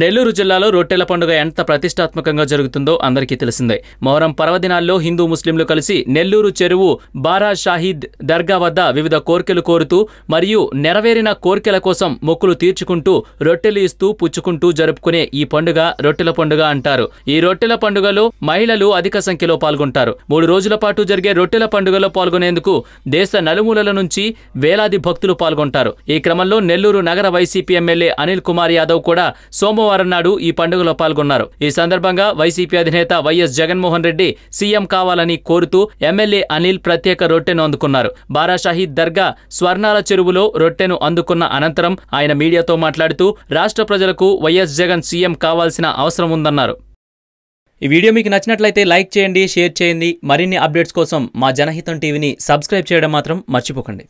నెల్లూరు జిల్లాలో రొట్టెల పండుగ ఎంత ప్రతిష్టాత్మకంగా జరుగుతుందో అందరికీ తెలిసిందే మొహరం పర్వదినాల్లో హిందూ ముస్లింలు కలిసి నెల్లూరు చెరువు బారా షాహీద్ దర్గా వద్ద వివిధ కోర్కెలు కోరుతూ మరియు నెరవేరిన కోర్కెల కోసం మొక్కులు తీర్చుకుంటూ రొట్టెలు ఇస్తూ పుచ్చుకుంటూ జరుపుకునే ఈ పండుగ రొట్టెల పండుగ అంటారు ఈ రొట్టెల పండుగలో మహిళలు అధిక సంఖ్యలో పాల్గొంటారు మూడు రోజుల పాటు జరిగే రొట్టెల పండుగలో పాల్గొనేందుకు దేశ నలుమూలల నుంచి వేలాది భక్తులు పాల్గొంటారు ఈ క్రమంలో నెల్లూరు నగర వైసీపీ ఎమ్మెల్యే అనిల్ కుమార్ యాదవ్ కూడా సోమవారం సోమవారం నాడు ఈ పండుగలో పాల్గొన్నారు ఈ సందర్భంగా వైసీపీ అధినేత వైఎస్ జగన్మోహన్ రెడ్డి సీఎం కావాలని కోరుతూ ఎమ్మెల్యే అనిల్ ప్రత్యేక రొట్టెను అందుకున్నారు బారాషాహీద్ దర్గా స్వర్ణాల చెరువులో రొట్టెను అందుకున్న అనంతరం ఆయన మీడియాతో మాట్లాడుతూ రాష్ట్ర ప్రజలకు వైఎస్ జగన్ సీఎం కావాల్సిన అవసరం ఉందన్నారు ఈ వీడియో మీకు నచ్చినట్లయితే లైక్ చేయండి షేర్ చేయండి మరిన్ని అప్డేట్స్ కోసం మా జనహితం టీవీని సబ్స్క్రైబ్ చేయడం మాత్రం మర్చిపోకండి